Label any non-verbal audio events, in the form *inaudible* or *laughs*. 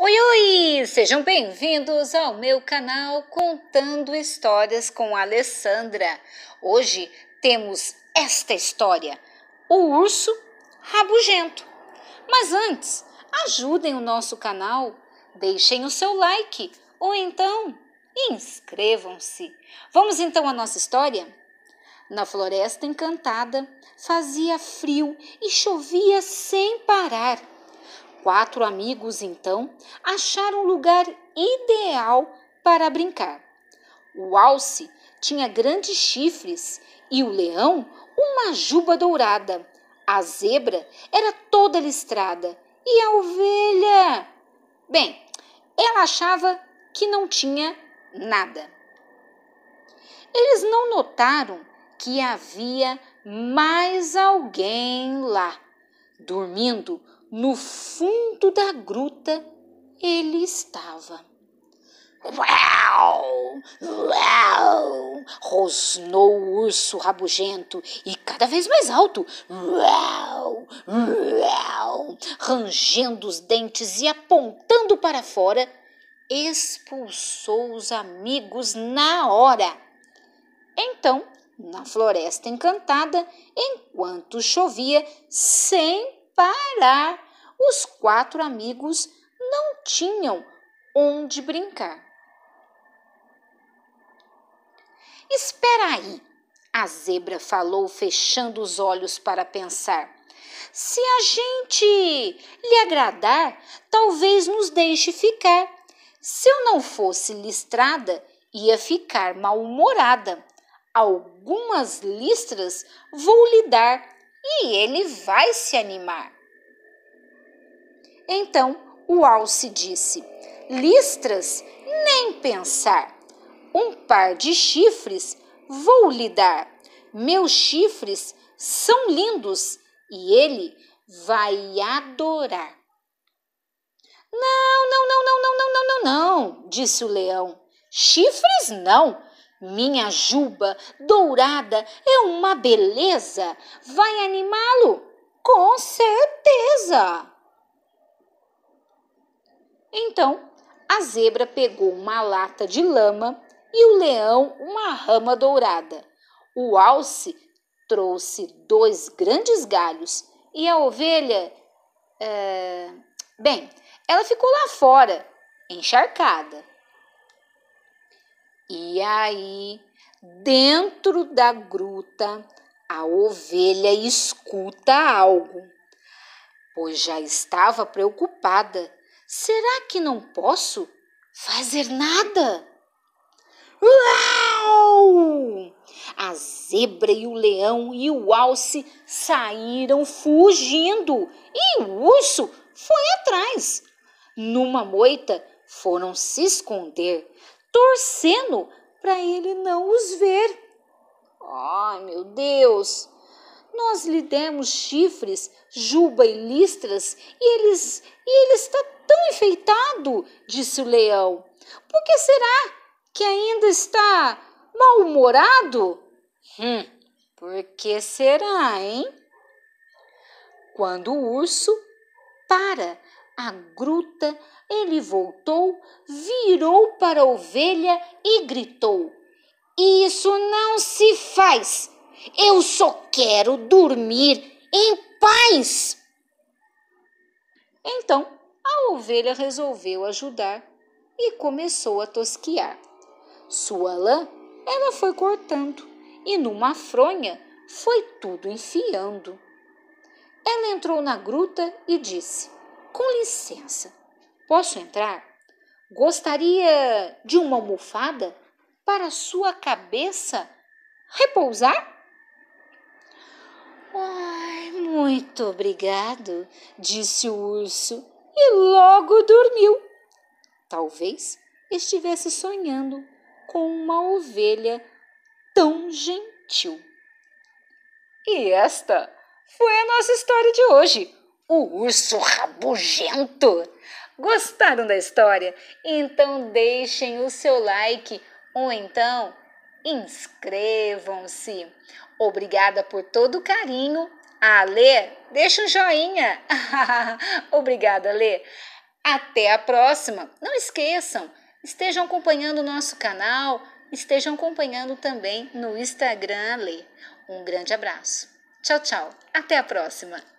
Oi, oi! Sejam bem-vindos ao meu canal Contando Histórias com Alessandra. Hoje temos esta história: O Urso Rabugento. Mas antes, ajudem o nosso canal, deixem o seu like ou então inscrevam-se. Vamos então à nossa história? Na Floresta Encantada fazia frio e chovia sem parar. Quatro amigos, então, acharam um lugar ideal para brincar. O alce tinha grandes chifres e o leão uma juba dourada. A zebra era toda listrada e a ovelha. Bem, ela achava que não tinha nada. Eles não notaram que havia mais alguém lá. Dormindo no fundo da gruta, ele estava. Uau! Uau! Rosnou o urso rabugento e cada vez mais alto. Uau! Uau! Rangendo os dentes e apontando para fora, expulsou os amigos na hora. Então, na floresta encantada, enquanto chovia sem parar. Os quatro amigos não tinham onde brincar. Espera aí, a zebra falou, fechando os olhos para pensar. Se a gente lhe agradar, talvez nos deixe ficar. Se eu não fosse listrada, ia ficar mal-humorada algumas listras vou lhe dar e ele vai se animar. Então o alce disse: Listras, nem pensar. Um par de chifres vou lhe dar. Meus chifres são lindos e ele vai adorar. Não, não, não, não, não, não, não, não, não, disse o leão. Chifres não minha juba dourada é uma beleza. Vai animá-lo? Com certeza! Então, a zebra pegou uma lata de lama e o leão uma rama dourada. O alce trouxe dois grandes galhos e a ovelha. É... Bem, ela ficou lá fora, encharcada. E aí, dentro da gruta, a ovelha escuta algo, pois já estava preocupada. Será que não posso fazer nada? Uau! A zebra e o leão e o alce saíram fugindo e o urso foi atrás. Numa moita foram se esconder, torcendo para ele não os ver. Ai, oh, meu Deus! Nós lhe demos chifres, juba e listras, e eles e ele está tão enfeitado, disse o leão. Por que será que ainda está mal-humorado? Hum, por que será, hein? Quando o urso para a gruta, ele voltou, virou para a ovelha e gritou: Isso não se faz! Eu só quero dormir em paz! Então a ovelha resolveu ajudar e começou a tosquiar. Sua lã ela foi cortando e numa fronha foi tudo enfiando. Ela entrou na gruta e disse: com licença, posso entrar? Gostaria de uma almofada para sua cabeça repousar? Ai, muito obrigado, disse o urso e logo dormiu. Talvez estivesse sonhando com uma ovelha tão gentil. E esta foi a nossa história de hoje o urso rabugento. Gostaram da história? Então deixem o seu like ou então inscrevam-se. Obrigada por todo o carinho. Lê, deixa um joinha. *laughs* Obrigada, Lê. Até a próxima. Não esqueçam, estejam acompanhando o nosso canal, estejam acompanhando também no Instagram, Lê. Um grande abraço. Tchau, tchau. Até a próxima.